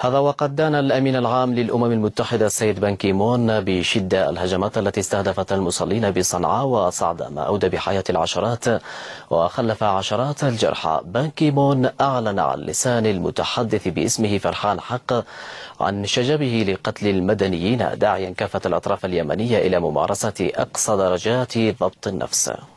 هذا وقد دان الأمين العام للأمم المتحدة السيد بان كيمون بشدة الهجمات التي استهدفت المصلين بصنعاء وصعدة ما أودى بحياة العشرات وخلف عشرات الجرحى بان كيمون أعلن عن لسان المتحدث باسمه فرحان حق عن شجبه لقتل المدنيين داعيا كافة الأطراف اليمنية إلى ممارسة أقصى درجات ضبط النفس